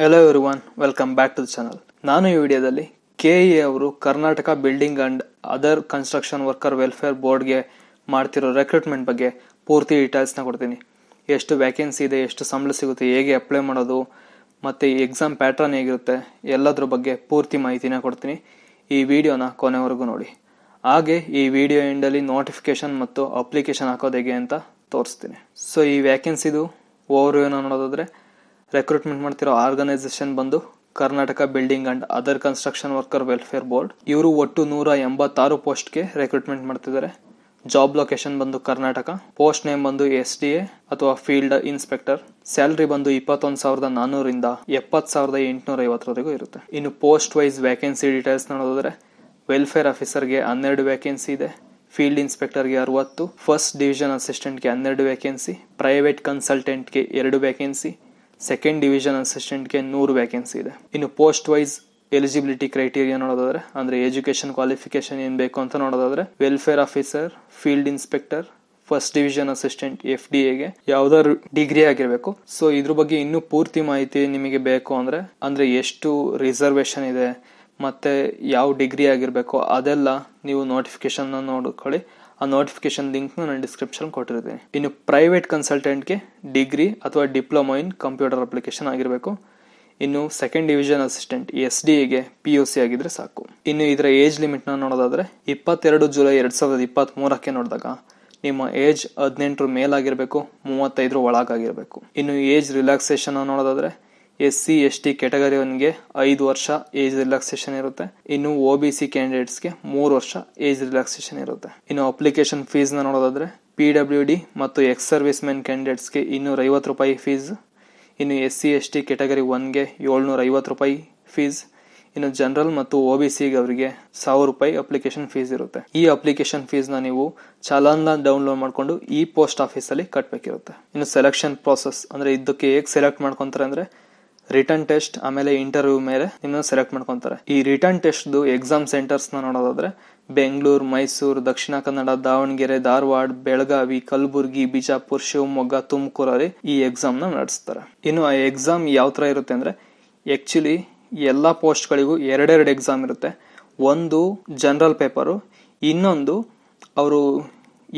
hello everyone welcome back to the channel ನಾನು ಈ ವಿಡಿಯೋದಲ್ಲಿ ಕೆ ಇ ಅವರು Karnataka building and other construction worker welfare ಬೋರ್ಡ್ಗೆ ಮಾಡ್ತಿರೋ ರೆಕ್ರೂಟ್ಮೆಂಟ್ ಬಗ್ಗೆ ಪೂರ್ತಿ ಡೀಟೇಲ್ಸ್ನ ಕೊಡ್ತೀನಿ ಎಷ್ಟು ವ್ಯಾಕೆನ್ಸಿ ಇದೆ ಎಷ್ಟು ಸಂಬಳ ಸಿಗುತ್ತೆ ಹೇಗೆ ಅಪ್ಲೈ ಮಾಡೋದು ಮತ್ತು ಎಕ್ಸಾಮ್ ಪ್ಯಾಟ್ರನ್ ಹೇಗಿರುತ್ತೆ ಎಲ್ಲದ್ರ ಬಗ್ಗೆ ಪೂರ್ತಿ ಮಾಹಿತಿನ ಕೊಡ್ತೀನಿ ಈ ವಿಡಿಯೋನ ಕೊನೆವರೆಗೂ ನೋಡಿ ಹಾಗೆ ಈ ವಿಡಿಯೋ ಎಂಡಲ್ಲಿ ನೋಟಿಫಿಕೇಶನ್ ಮತ್ತು ಅಪ್ಲಿಕೇಶನ್ ಹಾಕೋದು ಹೇಗೆ ಅಂತ ತೋರಿಸ್ತೀನಿ ಸೊ ಈ ವ್ಯಾಕೆನ್ಸಿದು ಓವರ್ ಏನೋ ನೋಡೋದಾದ್ರೆ ರೆಕ್ರೂಟ್ಮೆಂಟ್ ಮಾಡ್ತಿರೋ ಆರ್ಗನೈಸೇಷನ್ ಬಂದು Karnataka building and other construction worker welfare board ಇವರು ಒಟ್ಟು ನೂರ ಎಂಬತ್ತಾರು ಪೋಸ್ಟ್ಗೆ ರೆಕ್ರೂಟ್ಮೆಂಟ್ ಮಾಡ್ತಿದ್ದಾರೆ ಜಾಬ್ ಲೊಕೇಶನ್ ಬಂದು ಕರ್ನಾಟಕ ಪೋಸ್ಟ್ ನೇಮ್ ಬಂದು ಎಸ್ ಡಿ ಎ ಅಥವಾ ಫೀಲ್ಡ್ ಇನ್ಸ್ಪೆಕ್ಟರ್ ಸ್ಯಾಲ್ರಿ ಬಂದು ಇಪ್ಪತ್ತೊಂದು ಸಾವಿರದ ನಾನ್ನೂರಿಂದ ಎಪ್ಪತ್ತು ಸಾವಿರದ ಎಂಟುನೂರ ಐವತ್ತರವರೆಗೂ ಇರುತ್ತೆ ಇನ್ನು ಪೋಸ್ಟ್ ವೈಸ್ ವ್ಯಾಕೆನ್ಸಿ ಡೀಟೇಲ್ಸ್ ನೋಡೋದಾದ್ರೆ ವೆಲ್ಫೇರ್ ಆಫೀಸರ್ಗೆ ಹನ್ನೆರಡು ವ್ಯಾಕೆನ್ಸಿ ಇದೆ ಫೀಲ್ಡ್ ಇನ್ಸ್ಪೆಕ್ಟರ್ಗೆ ಅರವತ್ತು ಫಸ್ಟ್ ಡಿವಿಷನ್ ಅಸಿಸ್ಟೆಂಟ್ಗೆ ಹನ್ನೆರಡು ವ್ಯಾಕೆನ್ಸಿ ಪ್ರೈವೇಟ್ ಕನ್ಸಲ್ಟೆಂಟ್ಗೆ ಎರಡು ವ್ಯಾಕೆನ್ಸಿ ಸೆಕೆಂಡ್ ಡಿವಿಷನ್ ಅಸಿಸ್ಟೆಂಟ್ಗೆ ನೂರು ವ್ಯಾಕೆನ್ಸಿ ಇದೆ ಇನ್ನು ಪೋಸ್ಟ್ ವೈಸ್ ಎಲಿಜಿಬಿಲಿಟಿ ಕ್ರೈಟೀರಿಯಾ ನೋಡೋದಾದ್ರೆ ಅಂದರೆ ಎಜುಕೇಷನ್ ಕ್ವಾಲಿಫಿಕೇಶನ್ ಏನು ಬೇಕು ಅಂತ ನೋಡೋದಾದ್ರೆ welfare officer field inspector first division assistant F D ಎಗೆ ಯಾವ್ದಾದ್ರು ಡಿಗ್ರಿ ಆಗಿರಬೇಕು ಸೊ ಇದ್ರ ಬಗ್ಗೆ ಇನ್ನೂ ಪೂರ್ತಿ ಮಾಹಿತಿ ನಿಮಗೆ ಬೇಕು ಅಂದ್ರೆ ಅಂದ್ರೆ ಎಷ್ಟು ರಿಸರ್ವೇಶನ್ ಇದೆ ಮತ್ತೆ ಯಾವ ಡಿಗ್ರಿ ಆಗಿರಬೇಕು ಅದೆಲ್ಲ ನೀವು ನೋಟಿಫಿಕೇಶನ್ ನೋಡ್ಕೊಳ್ಳಿ ಆ ನೋಟಿಫಿಕೇಶನ್ ಲಿಂಕ್ನ ನಾನು ಡಿಸ್ಕ್ರಿಪ್ಷನ್ ಕೊಟ್ಟಿರ್ತೀನಿ ಇನ್ನು ಪ್ರೈವೇಟ್ ಕನ್ಸಲ್ಟೆಂಟ್ಗೆ ಡಿಗ್ರಿ ಅಥವಾ ಡಿಪ್ಲೊಮಾ ಇನ್ ಕಂಪ್ಯೂಟರ್ ಅಪ್ಲಿಕೇಶನ್ ಆಗಿರಬೇಕು ಇನ್ನು second division assistant S D ಎಗೆ ಪಿ ಯು ಸಿ ಆಗಿದ್ರೆ ಸಾಕು ಇನ್ನು ಇದರ ಏಜ್ ಲಿಮಿಟ್ನ ನೋಡೋದಾದ್ರೆ ಇಪ್ಪತ್ತೆರಡು ಜುಲೈ ಎರಡ್ ಸಾವಿರದ ಮೂರಕ್ಕೆ ನೋಡಿದಾಗ ನಿಮ್ಮ ಏಜ್ ಹದಿನೆಂಟರ ಮೇಲಾಗಿರಬೇಕು ಮೂವತ್ತೈದರ ಒಳಗಾಗಿರಬೇಕು ಇನ್ನು ಏಜ್ ರಿಲ್ಯಾಕ್ಸೇಷನ್ ನೋಡೋದಾದ್ರೆ ಎಸ್ ಸಿ ಎಸ್ ಟಿ ಒನ್ಗೆ ಐದು ವರ್ಷ ಏಜ್ ರಿಲ್ಯಾಕ್ಸೇಷನ್ ಇರುತ್ತೆ ಇನ್ನು ಒ ಬಿ ಸಿ ಕ್ಯಾಂಡಿಡೇಟ್ಸ್ಗೆ ಮೂರು ವರ್ಷ ಏಜ್ ರಿಲ್ಯಾಕ್ಸೇಷನ್ ಇರುತ್ತೆ ಇನ್ನು ಅಪ್ಲಿಕೇಶನ್ ಫೀಸ್ನ ನೋಡೋದಾದ್ರೆ ಪಿ ಡಬ್ಲ್ಯೂ ಡಿ ಮತ್ತು ಎಕ್ಸ್ ಸರ್ವಿಸ್ ಮೆನ್ ಕ್ಯಾಂಡಿಡೇಟ್ಸ್ಗೆ ಇನ್ನೂರ ಐವತ್ತು ರೂಪಾಯಿ ಫೀಸ್ ಇನ್ನು S C S T category ಒನ್ಗೆ ಏಳ್ನೂರ ಐವತ್ತು ರೂಪಾಯಿ ಫೀಸ್ ಇನ್ನು ಜನರಲ್ ಮತ್ತು ಒ ಬಿ ಸಿಗೆ ಅವರಿಗೆ ಸಾವಿರ ರೂಪಾಯಿ ಅಪ್ಲಿಕೇಶನ್ ಫೀಸ್ ಇರುತ್ತೆ ಈ ಅಪ್ಲಿಕೇಶನ್ ನ ನೀವು ಚಲನ್ನ ಡೌನ್ಲೋಡ್ ಮಾಡಿಕೊಂಡು ಈ ಪೋಸ್ಟ್ ಆಫೀಸಲ್ಲಿ ಕಟ್ಟಬೇಕಿರುತ್ತೆ ಇನ್ನು ಸೆಲೆಕ್ಷನ್ ಪ್ರೋಸೆಸ್ ಅಂದರೆ ಇದಕ್ಕೆ ಹೇಗೆ ಸೆಲೆಕ್ಟ್ ಮಾಡ್ಕೊತಾರೆ ಅಂದರೆ ರಿಟರ್ನ್ ಟೆಸ್ಟ್ ಆಮೇಲೆ ಇಂಟರ್ವ್ಯೂ ಮೇಲೆ ನಿಮ್ಮನ್ನು ಸೆಲೆಕ್ಟ್ ಮಾಡ್ಕೊಂತಾರೆ ಈ ರಿಟರ್ನ್ ಟೆಸ್ಟ್ದು ಎಕ್ಸಾಮ್ ಸೆಂಟರ್ಸ್ ನೋಡೋದಾದ್ರೆ ಬೆಂಗಳೂರು ಮೈಸೂರು ದಕ್ಷಿಣ ಕನ್ನಡ ದಾವಣಗೆರೆ ಧಾರವಾಡ ಬೆಳಗಾವಿ ಕಲಬುರಗಿ ಬಿಜಾಪುರ್ ಶಿವಮೊಗ್ಗ ತುಮಕೂರಲ್ಲಿ ಈ ಎಕ್ಸಾಮ್ ನ ನಡೆಸ್ತಾರೆ ಇನ್ನು ಆ ಎಕ್ಸಾಮ್ ಯಾವ ತರ ಇರುತ್ತೆ ಅಂದ್ರೆ ಆಕ್ಚುಲಿ ಎಲ್ಲ ಪೋಸ್ಟ್ಗಳಿಗೂ ಎರಡೆರಡು ಎಕ್ಸಾಮ್ ಇರುತ್ತೆ ಒಂದು ಜನರಲ್ ಪೇಪರು ಇನ್ನೊಂದು ಅವರು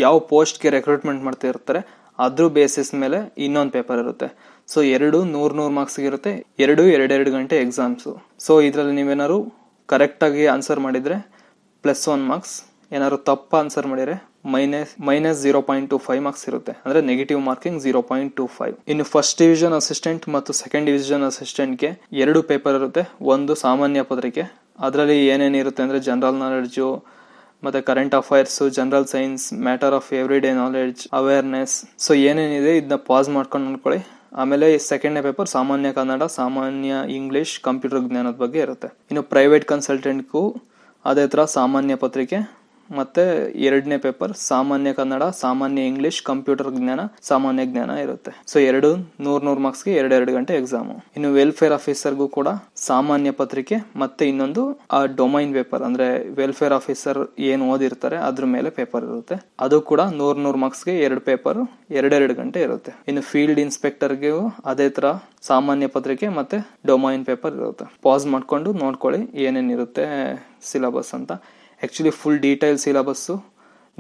ಯಾವ ಗೆ ರೆಕ್ರೂಟ್ಮೆಂಟ್ ಮಾಡ್ತಾ ಇರ್ತಾರೆ ಅದ್ರ ಬೇಸಿಸ್ ಮೇಲೆ ಇನ್ನೊಂದು ಪೇಪರ್ ಇರುತ್ತೆ ಸೊ ಎರಡು ನೂರು ನೂರು ಮಾರ್ಕ್ಸ್ಗೆ ಇರುತ್ತೆ ಎರಡು ಎರಡೆರಡು ಗಂಟೆ ಎಕ್ಸಾಮ್ಸು ಸೊ ಇದರಲ್ಲಿ ನೀವೇನಾದ್ರು ಕರೆಕ್ಟಾಗಿ ಆನ್ಸರ್ ಮಾಡಿದರೆ ಪ್ಲಸ್ ಒನ್ ಮಾರ್ಕ್ಸ್ ಏನಾದ್ರು ತಪ್ಪು ಆನ್ಸರ್ ಮಾಡಿದರೆ minus minus zero point two five marks ಇರುತ್ತೆ ಅಂದರೆ negative marking zero point two five ಇನ್ನು ಫಸ್ಟ್ ಡಿವಿಷನ್ ಅಸಿಸ್ಟೆಂಟ್ ಮತ್ತು ಸೆಕೆಂಡ್ ಡಿವಿಷನ್ ಅಸಿಸ್ಟೆಂಟ್ಗೆ ಎರಡು ಪೇಪರ್ ಇರುತ್ತೆ ಒಂದು ಸಾಮಾನ್ಯ ಪತ್ರಿಕೆ ಅದರಲ್ಲಿ ಏನೇನಿರುತ್ತೆ ಅಂದರೆ ಜನರಲ್ ನಾಲೆಡ್ಜು ಮತ್ತೆ current affairs general science matter of every day knowledge awareness so ಏನೇನಿದೆ ಇದನ್ನ ಪಾಸ್ ಮಾಡ್ಕೊಂಡು ನೋಡ್ಕೊಳ್ಳಿ ಆಮೇಲೆ ಸೆಕೆಂಡ್ನೇ ಪೇಪರ್ ಸಾಮಾನ್ಯ ಕನ್ನಡ ಸಾಮಾನ್ಯ ಇಂಗ್ಲಿಷ್ ಕಂಪ್ಯೂಟರ್ ಜ್ಞಾನದ ಬಗ್ಗೆ ಇರುತ್ತೆ ಇನ್ನು ಪ್ರೈವೇಟ್ ಕನ್ಸಲ್ಟೆಂಟ್ಗೂ ಅದೇ ಥರ ಸಾಮಾನ್ಯ ಪತ್ರಿಕೆ ಮತ್ತೆ ಎರಡನೇ ಪೇಪರ್ ಸಾಮಾನ್ಯ ಕನ್ನಡ ಸಾಮಾನ್ಯ ಇಂಗ್ಲಿಷ್ ಕಂಪ್ಯೂಟರ್ ಜ್ಞಾನ ಸಾಮಾನ್ಯ ಜ್ಞಾನ ಇರುತ್ತೆ ಸೊ ಎರಡು ನೂರ್ ನೂರ್ ಮಾರ್ಕ್ಸ್ ಗೆ ಎರಡ್ ಎರಡು ಗಂಟೆ ಎಕ್ಸಾಮ್ ಇನ್ನು ವೆಲ್ಫೇರ್ ಆಫೀಸರ್ಗೂ ಕೂಡ ಸಾಮಾನ್ಯ ಪತ್ರಿಕೆ ಮತ್ತೆ ಇನ್ನೊಂದು ಆ ಡೊಮೈನ್ ಪೇಪರ್ ಅಂದ್ರೆ ವೆಲ್ಫೇರ್ ಆಫೀಸರ್ ಏನ್ ಓದಿರ್ತಾರೆ ಅದ್ರ ಮೇಲೆ ಪೇಪರ್ ಇರುತ್ತೆ ಅದು ಕೂಡ ನೂರ್ ನೂರ್ ಮಾರ್ಕ್ಸ್ ಗೆ ಎರಡು ಪೇಪರ್ ಎರಡೆರಡು ಗಂಟೆ ಇರುತ್ತೆ ಇನ್ನು ಫೀಲ್ಡ್ ಇನ್ಸ್ಪೆಕ್ಟರ್ಗೆ ಅದೇ ತರ ಸಾಮಾನ್ಯ ಪತ್ರಿಕೆ ಮತ್ತೆ ಡೊಮೈನ್ ಪೇಪರ್ ಇರುತ್ತೆ ಪಾಸ್ ಮಾಡ್ಕೊಂಡು ನೋಡ್ಕೊಳ್ಳಿ ಏನೇನಿರುತ್ತೆ ಸಿಲೆಬಸ್ ಅಂತ ಆ್ಯಕ್ಚುಲಿ ಫುಲ್ ಡೀಟೇಲ್ ಸಿಲಬಸ್ಸು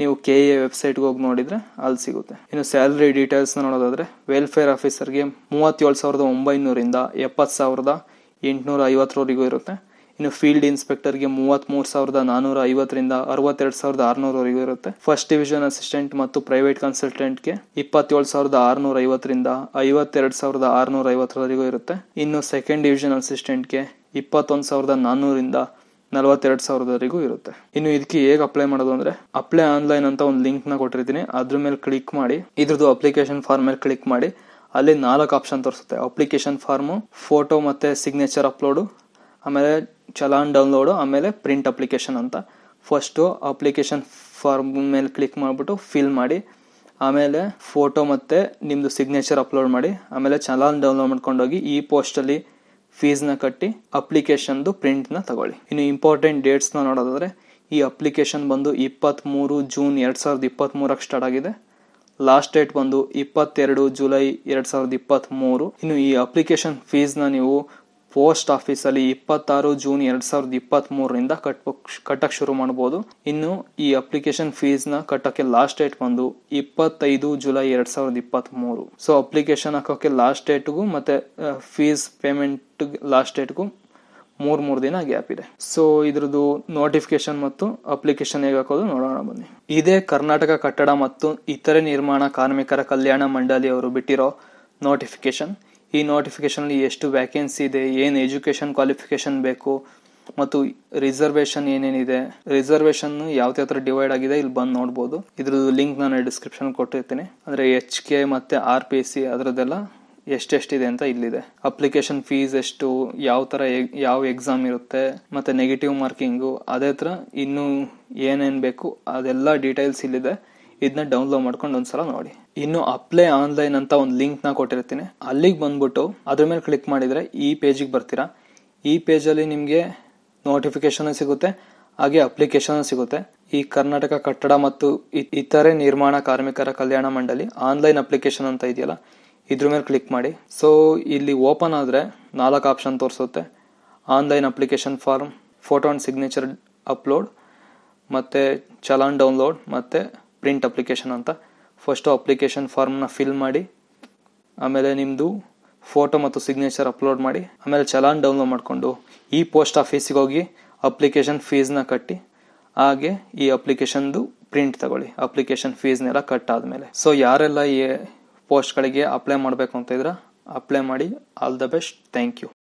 ನೀವು ಕೆ ಎ ವೆಬ್ಸೈಟ್ಗೆ ಹೋಗಿ ನೋಡಿದರೆ ಅಲ್ಲಿ ಸಿಗುತ್ತೆ ಇನ್ನು ಸ್ಯಾಲ್ರಿ ಡೀಟೇಲ್ಸ್ನ ನೋಡೋದಾದರೆ ವೆಲ್ಫೇರ್ ಆಫೀಸರ್ಗೆ ಮೂವತ್ತೇಳು ಸಾವಿರದ ಒಂಬೈನೂರಿಂದ ಎಪ್ಪತ್ತು ಸಾವಿರದ ಎಂಟುನೂರ ಐವತ್ತರವರೆಗೂ ಇರುತ್ತೆ ಇನ್ನು ಫೀಲ್ಡ್ ಇನ್ಸ್ಪೆಕ್ಟರ್ಗೆ ಮೂವತ್ತ್ಮೂರು ಸಾವಿರದ ನಾನ್ನೂರ ಐವತ್ತರಿಂದ ಅರವತ್ತೆರಡು ಸಾವಿರದ ಆರುನೂರವರೆಗೂ ಇರುತ್ತೆ ಫಸ್ಟ್ ಡಿವಿಷನ್ ಅಸಿಸ್ಟೆಂಟ್ ಮತ್ತು ಪ್ರೈವೇಟ್ ಕನ್ಸಲ್ಟೆಂಟ್ಗೆ ಇಪ್ಪತ್ತೇಳು ಸಾವಿರದ ಆರುನೂರ ಐವತ್ತರಿಂದ ಐವತ್ತೆರಡು ಸಾವಿರದ ಆರುನೂರ ಐವತ್ತರವರೆಗೂ ಇರುತ್ತೆ ಇನ್ನು ಸೆಕೆಂಡ್ ಡಿವಿಷನ್ ಅಸಿಸ್ಟೆಂಟ್ಗೆ ಇಪ್ಪತ್ತೊಂದು ಸಾವಿರದ ನಾನ್ನೂರಿಂದ ನಲವತ್ತೆರಡು ಸಾವಿರದವರೆಗೂ ಇರುತ್ತೆ ಇನ್ನು ಇದಕ್ಕೆ ಹೇಗೆ ಅಪ್ಲೈ ಮಾಡೋದು ಅಂದ್ರೆ ಅಪ್ಲೈ ಆನ್ಲೈನ್ ಅಂತ ಒಂದು ಲಿಂಕ್ ನ ಕೊಟ್ಟಿರ್ತೀನಿ ಅದ್ರ ಮೇಲೆ ಕ್ಲಿಕ್ ಮಾಡಿ ಇದ್ರದ್ದು ಅಪ್ಲಿಕೇಶನ್ ಫಾರ್ಮ್ ಮೇಲೆ ಕ್ಲಿಕ್ ಮಾಡಿ ಅಲ್ಲಿ ನಾಲ್ಕು ಆಪ್ಷನ್ ತೋರಿಸುತ್ತೆ ಅಪ್ಲಿಕೇಶನ್ ಫಾರ್ಮು ಫೋಟೋ ಮತ್ತೆ ಸಿಗ್ನೇಚರ್ ಅಪ್ಲೋಡು ಆಮೇಲೆ ಚಲಾನ್ ಡೌನ್ಲೋಡು ಆಮೇಲೆ ಪ್ರಿಂಟ್ ಅಪ್ಲಿಕೇಶನ್ ಅಂತ ಫಸ್ಟು ಅಪ್ಲಿಕೇಶನ್ ಫಾರ್ಮ್ ಮೇಲೆ ಕ್ಲಿಕ್ ಮಾಡಿಬಿಟ್ಟು ಫಿಲ್ ಮಾಡಿ ಆಮೇಲೆ ಫೋಟೋ ಮತ್ತು ನಿಮ್ಮದು ಸಿಗ್ನೇಚರ್ ಅಪ್ಲೋಡ್ ಮಾಡಿ ಆಮೇಲೆ ಚಲಾನ್ ಡೌನ್ಲೋಡ್ ಮಾಡ್ಕೊಂಡೋಗಿ ಈ ಪೋಸ್ಟಲ್ಲಿ ಫೀಸ್ನ ಕಟ್ಟಿ ಅಪ್ಲಿಕೇಶನ್ದು ಪ್ರಿಂಟ್ನ ತಗೊಳ್ಳಿ ಇನ್ನು ಇಂಪಾರ್ಟೆಂಟ್ ಡೇಟ್ಸ್ನ ನೋಡೋದಾದರೆ ಈ ಅಪ್ಲಿಕೇಶನ್ ಬಂದು ಇಪ್ಪತ್ತ್ಮೂರು ಜೂನ್ ಎರಡು ಸಾವಿರದ ಇಪ್ಪತ್ತ್ಮೂರಕ್ಕೆ ಸ್ಟಾರ್ಟ್ ಆಗಿದೆ ಲಾಸ್ಟ್ ಡೇಟ್ ಬಂದು ಇಪ್ಪತ್ತೆರಡು ಜುಲೈ ಎರಡು ಸಾವಿರದ ಇಪ್ಪತ್ತ್ಮೂರು ಇನ್ನು ಈ ಅಪ್ಲಿಕೇಶನ್ ಫೀಸ್ನ ನೀವು ಪೋಸ್ಟ್ ಆಫೀಸ್ ಅಲ್ಲಿ ಇಪ್ಪತ್ತಾರು ಜೂನ್ ಎರಡ್ ಸಾವಿರದ ಇಪ್ಪತ್ತ್ ಮೂರರಿಂದ ಕಟ್ಟಕ್ ಶುರು ಮಾಡಬಹುದು ಇನ್ನು ಈ ಅಪ್ಲಿಕೇಶನ್ ಫೀಸ್ ನ ಕಟ್ಟಕ್ಕೆ ಲಾಸ್ಟ್ ಡೇಟ್ ಬಂದು ಇಪ್ಪತ್ತೈದು ಜುಲೈ ಎರಡ್ ಸಾವಿರದ ಇಪ್ಪತ್ತ್ ಮೂರು ಸೊ ಅಪ್ಲಿಕೇಶನ್ ಹಾಕೋಕೆ ಲಾಸ್ಟ್ ಡೇಟ್ಗೂ ಮತ್ತೆ ಫೀಸ್ ಪೇಮೆಂಟ್ ಲಾಸ್ಟ್ ಡೇಟ್ಗೂ ಮೂರ್ ಮೂರು ದಿನ ಗ್ಯಾಪ್ ಇದೆ ಸೊ ಇದ್ರದ್ದು ನೋಟಿಫಿಕೇಶನ್ ಮತ್ತು ಅಪ್ಲಿಕೇಶನ್ ಹೇಗೆ ಹಾಕೋದು ನೋಡೋಣ ಬನ್ನಿ ಇದೇ ಕರ್ನಾಟಕ ಕಟ್ಟಡ ಮತ್ತು ಇತರೆ ನಿರ್ಮಾಣ ಕಾರ್ಮಿಕರ ಕಲ್ಯಾಣ ಮಂಡಳಿ ಅವರು ಬಿಟ್ಟಿರೋ ನೋಟಿಫಿಕೇಶನ್ ಈ ನೋಟಿಫಿಕೇಷನಲ್ಲಿ ಎಷ್ಟು ವ್ಯಾಕೆನ್ಸಿ ಇದೆ ಏನು ಎಜುಕೇಷನ್ ಕ್ವಾಲಿಫಿಕೇಶನ್ ಬೇಕು ಮತ್ತು ರಿಸರ್ವೇಶನ್ ಏನೇನಿದೆ ರಿಸರ್ವೇಶನ್ ಯಾವ ಥರ ಡಿವೈಡ್ ಆಗಿದೆ ಇಲ್ಲಿ ಬಂದು ನೋಡ್ಬೋದು ಇದ್ರದ್ದು ಲಿಂಕ್ ನಾನು ಡಿಸ್ಕ್ರಿಪ್ಷನ್ ಕೊಟ್ಟಿರ್ತೀನಿ ಅಂದರೆ ಎಚ್ ಕೆ ಮತ್ತು ಆರ್ ಪಿ ಎಸ್ ಸಿ ಅದರದ್ದೆಲ್ಲ ಎಷ್ಟೆಷ್ಟಿದೆ ಅಂತ ಇಲ್ಲಿದೆ ಅಪ್ಲಿಕೇಶನ್ ಫೀಸ್ ಎಷ್ಟು ಯಾವ ಥರ ಯಾವ ಎಕ್ಸಾಮ್ ಇರುತ್ತೆ ಮತ್ತು ನೆಗೆಟಿವ್ ಮಾರ್ಕಿಂಗು ಅದೇ ಥರ ಇನ್ನೂ ಏನೇನು ಬೇಕು ಅದೆಲ್ಲ ಡೀಟೇಲ್ಸ್ ಇಲ್ಲಿದೆ ಇದನ್ನ ಡೌನ್ಲೋಡ್ ಮಾಡ್ಕೊಂಡು ಒಂದ್ಸಲ ನೋಡಿ ಇನ್ನು ಅಪ್ಲೈ ಆನ್ಲೈನ್ ಅಂತ ಒಂದು ಲಿಂಕ್ ನ ಕೊಟ್ಟಿರ್ತೀನಿ ಅಲ್ಲಿಗೆ ಬಂದ್ಬಿಟ್ಟು ಅದ್ರ ಮೇಲೆ ಕ್ಲಿಕ್ ಮಾಡಿದ್ರೆ ಈ ಪೇಜಿಗೆ ಬರ್ತೀರಾ ಈ ಅಲ್ಲಿ ನಿಮಗೆ ನೋಟಿಫಿಕೇಶನ್ ಸಿಗುತ್ತೆ ಹಾಗೆ ಅಪ್ಲಿಕೇಶನ್ ಸಿಗುತ್ತೆ ಈ ಕರ್ನಾಟಕ ಕಟ್ಟಡ ಮತ್ತು ಇತರೆ ನಿರ್ಮಾಣ ಕಾರ್ಮಿಕರ ಕಲ್ಯಾಣ ಮಂಡಳಿ ಆನ್ಲೈನ್ ಅಪ್ಲಿಕೇಶನ್ ಅಂತ ಇದೆಯಲ್ಲ ಇದ್ರ ಮೇಲೆ ಕ್ಲಿಕ್ ಮಾಡಿ ಸೊ ಇಲ್ಲಿ ಓಪನ್ ಆದ್ರೆ ನಾಲ್ಕು ಆಪ್ಷನ್ ತೋರಿಸುತ್ತೆ online application form photo and signature upload ಮತ್ತೆ ಚಲಾನ್ ಡೌನ್ಲೋಡ್ ಮತ್ತೆ ಪ್ರಿಂಟ್ ಅಪ್ಲಿಕೇಶನ್ ಅಂತ ಫಸ್ಟು ಅಪ್ಲಿಕೇಶನ್ ಫಾರ್ಮ್ನ ಫಿಲ್ ಮಾಡಿ ಆಮೇಲೆ ನಿಮ್ಮದು ಫೋಟೋ ಮತ್ತು ಸಿಗ್ನೇಚರ್ ಅಪ್ಲೋಡ್ ಮಾಡಿ ಆಮೇಲೆ ಚಲಾನ್ ಡೌನ್ಲೋಡ್ ಮಾಡಿಕೊಂಡು ಈ ಪೋಸ್ಟ್ ಆಫೀಸಿಗೆ ಹೋಗಿ ಅಪ್ಲಿಕೇಶನ್ ಫೀಸ್ನ ಕಟ್ಟಿ ಹಾಗೆ ಈ ಅಪ್ಲಿಕೇಶನ್ದು ಪ್ರಿಂಟ್ ತಗೊಳ್ಳಿ ಅಪ್ಲಿಕೇಶನ್ ಫೀಸ್ನೆಲ್ಲ ಕಟ್ ಆದಮೇಲೆ ಸೊ ಯಾರೆಲ್ಲ ಈ ಪೋಸ್ಟ್ಗಳಿಗೆ ಅಪ್ಲೈ ಮಾಡಬೇಕು ಅಂತ ಇದ್ರೆ ಅಪ್ಲೈ ಮಾಡಿ all the best thank you